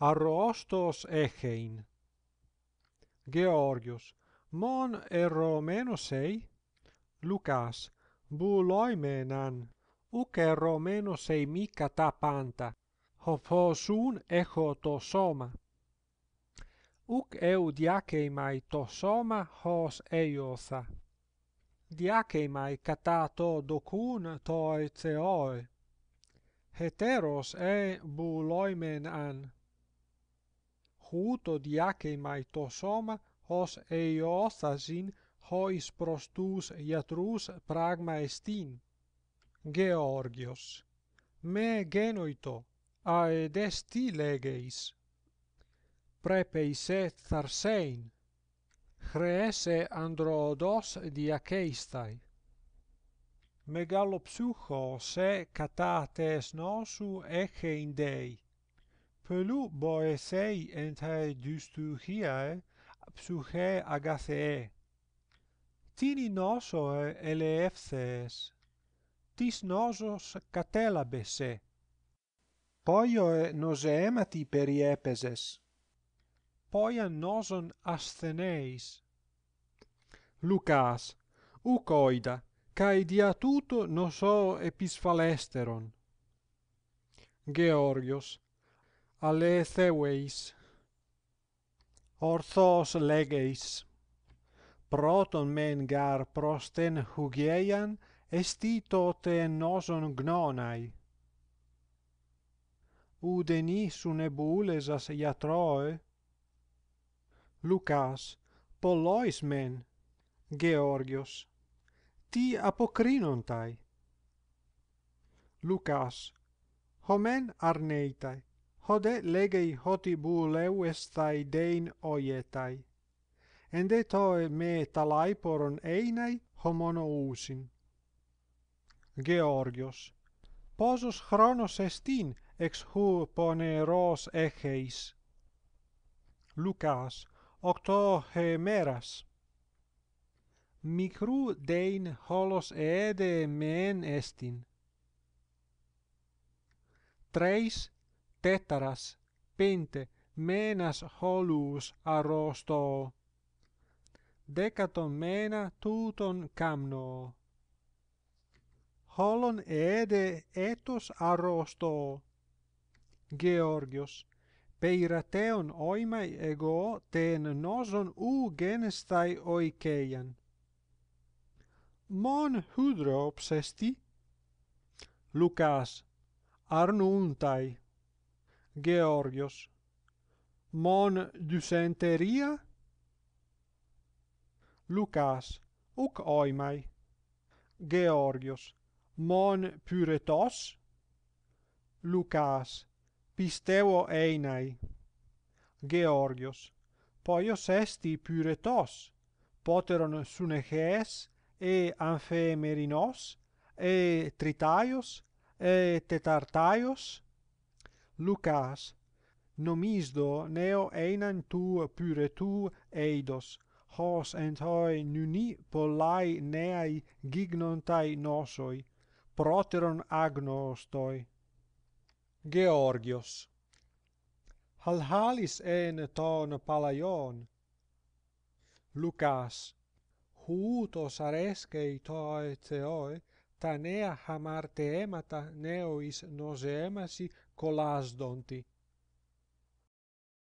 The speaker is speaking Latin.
arrostos echein georgios mon erro menos sei lucas buloi menan u che erro menos sei mica panta hofosun echo to soma uk eu diake mai to soma hos eiosa diake mai catato do to e heteros e buloimen an houto diake mai to soma hos eio thasin hois pros tous iatrus pragma estin georgios me genoito a edesti legeis prepeis et tharsein hrese androodos diakeistai megalopsucho se katates nosu ege indei pelu boesei entae dystu hiae, psuche agathee. Tini nosoe eleefsees, tis nosos catelabese. Poioe noseemati periepeses. Poia noson astheneis. Lucas, uc oida, cae dia tuto noso epis Georgios, alle theweis orthos legeis proton men gar prosten hugeian estito te noson gnonai u denis une bules as iatroe lucas polois men georgios ti apocrinontai lucas homen arneitai hode legei hoti bu leu estai dein oietai. Ende toe me talai poron einai homonousin. Georgios. Posus chronos estin ex hu pone echeis. Lucas. Octo he meras. Micru dein holos ede men estin. 3 CETARAS, PINTE, MENAS HOLUUS ARROSTÒ. DECATON MENA TUTON CAMNO. HOLON EDE ETOS ARROSTÒ. PEIRATEON OEMAE EGO TEN NOZON U GENESTAE OEKEIAN. MON HUDROPS ESTI? LUCAS. ARNUNTAE. Georgios, mon ducenteria? Lucas, uc oimai? Georgios, mon puretos? Lucas, pistevo einai? Georgios, poios esti puretos? Poteron sunegees e anfemerinos, e tritaios, e tetartaios? LUCAS. NOMISDO NEO EINANTU PURETU EIDOS HOS EN TOI NUNI POLAI NEAI GIGNONTAI NOSOI PROTERON AGNOSTOI. GEORGIOS. HALHALIS EN TON PALAION. LUCAS. HUUTOS ARESQUEI TOI THEOE. Tane a hamarte emata neois no semasi colasdonti